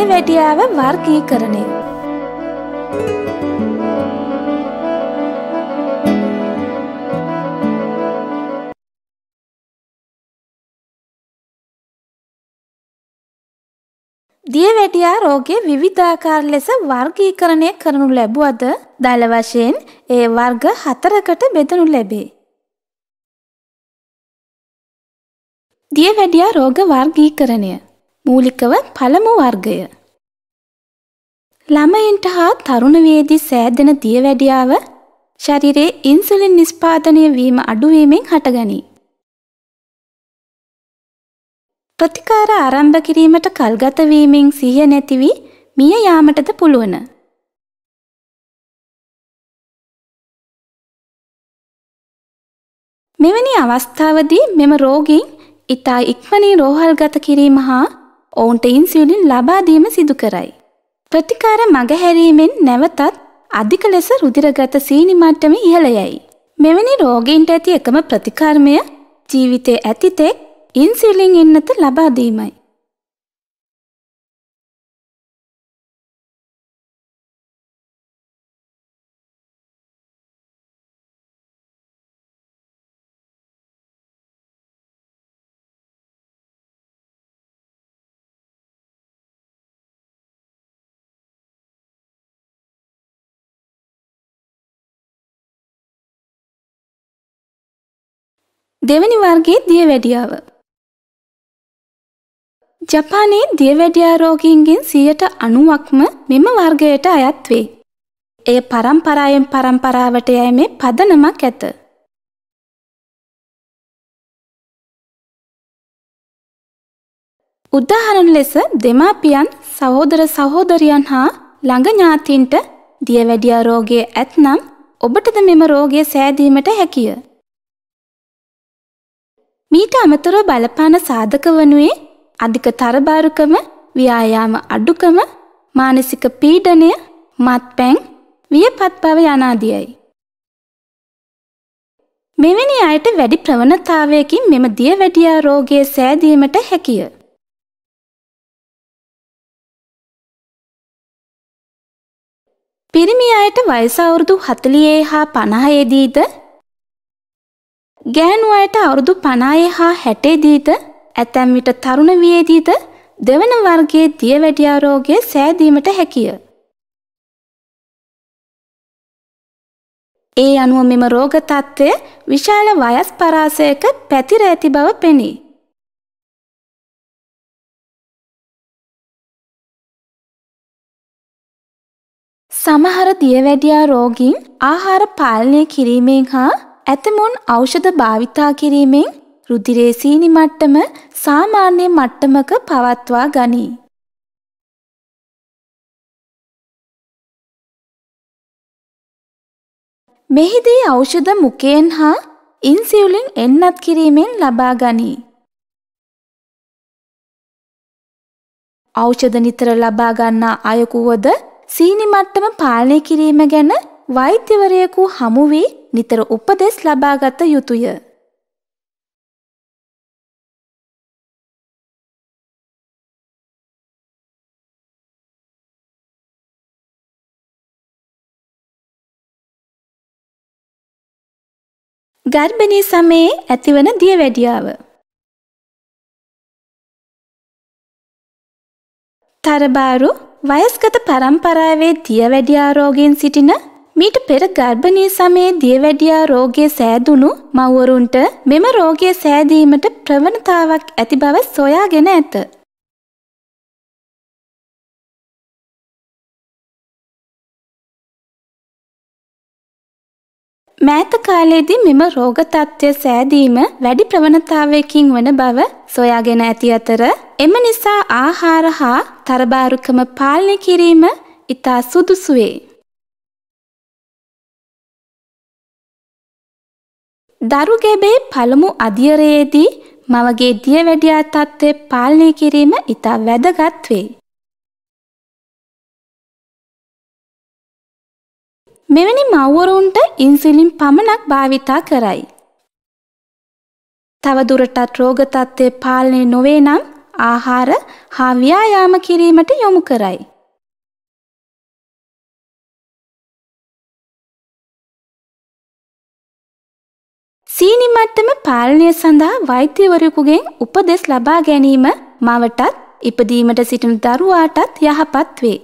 මේ වැටියාව වර්ගීකරණය. දියවැඩියා රෝගය විවිධාකාර ලෙස වර්ගීකරණය කරනු ලැබුවද දළ වශයෙන් ඒ වර්ග හතරකට බෙදනු ලැබේ. දියවැඩියා රෝග වර්ගීකරණය මූලිකව පළමු වර්ගය ළමයින්ට හා තරුණවේදී සෑදෙන දියවැඩියාව ශරීරයේ ඉන්සුලින් නිස්පාදනය වීම අඩුවීමෙන් හටගනී. ප්‍රතිකාර ආරම්භ කිරීමට කල්ගත වීමෙන් සිහිය නැති වී මිය යාමටද පුළුවන්. මෙවැනි අවස්ථාවදී මෙම රෝගීන් ඊතා ඉක්මනින් රෝහල්ගත කිරීම හා ඔවුන්ට ඉන්සියුලින් ලබා දීම සිදු කරයි. ප්‍රතිකාර මගහැරීමෙන් නැවතත් අධික ලෙස රුධිරගත සීනි මට්ටම ඉහළ යයි. මෙවැනි රෝගීන්ට ඇති එකම ප්‍රතිකාරමය ජීවිතයේ ඇතිතෙක් ඉන්සියුලින් ඉන්නත ලබා දීමයි. දෙවැනි වර්ගයේ දියවැඩියාව. ජපානයේ දියවැඩියා රෝගීන්ගෙන් 90%ක්ම මෙම වර්ගයට අයත් වේ. එය පරම්පරාවෙන් පරම්පරාවට යෑමේ පදනමක් ඇත. උදාහරණ ලෙස දෙමාපියන් සහෝදර සහෝදරියන් හා ළඟ ඥාතීන්ට දියවැඩියා රෝගය ඇත්නම් ඔබටද මෙම රෝගය සෑදීමට හැකිය. මීට අමතරව බලපාන සාධක වනුයේ අධික තරබාරුකම ව්‍යායාම අඩුකම මානසික පීඩනය මත්පැන් වියපත් බව යනාදියයි. මෙවැනි අයට වැඩි ප්‍රවණතාවයකින් මෙම දියවැඩියා රෝගයේ සෑදීමට හැකිය. පිරිමි අයට වයස අවුරුදු 40 හා 50 දීද ගෑනු අයට අවුරුදු 50 හා 60 දීද ඇතැම් විට තරුණ වියේදීද දෙවන වර්ගයේ දියවැඩියා රෝගය සෑදීමට හැකිය. ඒ අනුව මෙම රෝග තත්ත්වය විශාල වයස් පරාසයක පැතිර ඇති බව පෙනේ. සමහර දියවැඩියා රෝගීන් ආහාර පාලනය කිරීමෙන් හා ඇතමුන් ඖෂධ භාවිතා කිරීමෙන් රුධිරේ සීනි මට්ටම සාමාන්‍ය මට්ටමක පවත්වා ගනී. මෙහිදී ඖෂධ මුකයෙන් හා ඉන්සියුලින් එන්නත් කිරීමෙන් ලබා ගනී. ඖෂධ නිතර ලබා ගන්නා අයකුවද සීනි මට්ටම පාලනය කිරීම ගැන වෛද්‍යවරයෙකු හමු වී නිතර උපදෙස් ලබාගත යුතුය. ගර්භණී සමයේ ඇතිවන දියවැඩියාව තරබාරු වයස්ගත පරම්පරාවේ දියවැඩියා රෝගීන් සිටින මීට පෙර ගර්භණී සමයේ දියවැඩියා රෝගයේ සෑදුණු මව්වරුන්ට මෙම රෝගය සෑදීමට ප්‍රවණතාවක් ඇති බව සොයාගෙන ඇත. මෑත කාලයේදී මෙම රෝග තත්ත්වය සෑදීම වැඩි ප්‍රවණතාවයකින් වන බව සොයාගෙන ඇති අතර එම නිසා ආහාර හා තරබාරුකම පාලනය කිරීම ඉතා සුදුසු වේ. දරු ගැබේ පළමු අධියරයේදී මවගේ දියවැඩියා තත්ත්වය පාලනය කිරීම ඉතා වැදගත් වේ. මෙවැනි මව්වරුන්ට ඉන්සුලින් පමණක් භාවිතා කරයි. තව දුරටත් රෝග තත්ත්වය පාලනය නොවේ නම් ආහාර හා ව්‍යායාම කිරීමට යොමු කරයි. පාලනය සඳහා වෛද්‍යවරයෙකුගෙන් උපදෙස් ලබා ගැනීම මවටත් ඉපදීමට සිටින දරුවාටත් යහපත් වේ.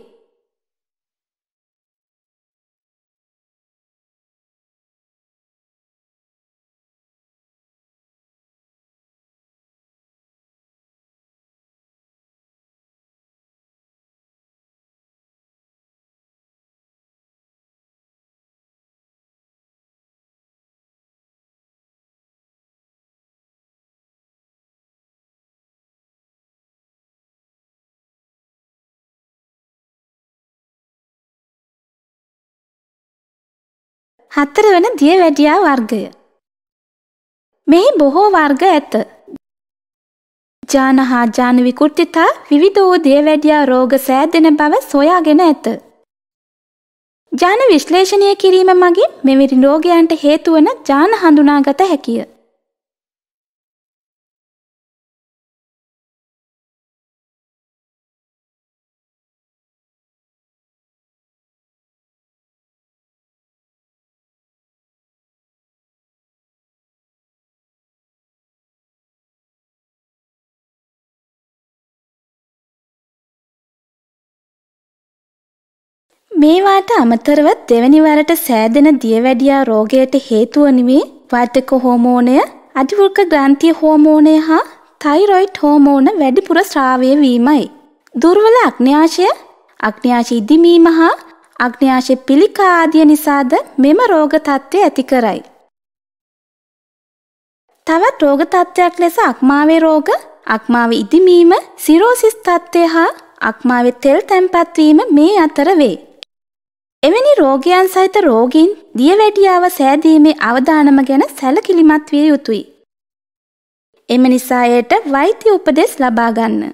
හතරවන දියවැඩියා වර්ගය. මෙහි බොහෝ වර්ග ඇත. ජාන හා ජාන විකෘතිතා විවිධ වූ දියවැඩියා රෝග සෑදෙන බව සොයාගෙන ඇත. ජාන විශ්ලේෂණය කිරීම මගින් මෙවිරි රෝගයන්ට හේතුවන ජාන හඳුනාගත හැකිය. මේවාට අමතරව දෙවැනි වරට සෑදෙන දියවැඩියා රෝගයට හේතුව නිවේ වාතක හෝමෝනය, අධිවෘක ග්‍රන්ථි හෝමෝනය හා තයිරොයිඩ් හෝමෝන වැඩිපුර ස්‍රාවය වීමයි. දුර්වල අග්න්‍යාශය, අග්න්‍යාශ ඉදිමීම හා අග්න්‍යාශ පිළිකා ආදිය නිසාද මෙම රෝග තත්ත්වය ඇති කරයි. තවත් රෝග තත්ත්වයක් ලෙස අක්මාවේ රෝග, අක්මාවේ ඉදිමීම, සිරෝසිස් තත්ත්වය හා අක්මාවේ තෙල් තැන්පත් වීම මේ අතර වේ. එවැනි රෝගයන් සහිත රෝගීන් දියවැඩියාව සෑදීමේ අවධානම ගැන සැලකිලිමත් විය යුතුයි. එම නිසා එයට වෛද්‍ය උපදෙස් ලබා ගන්න.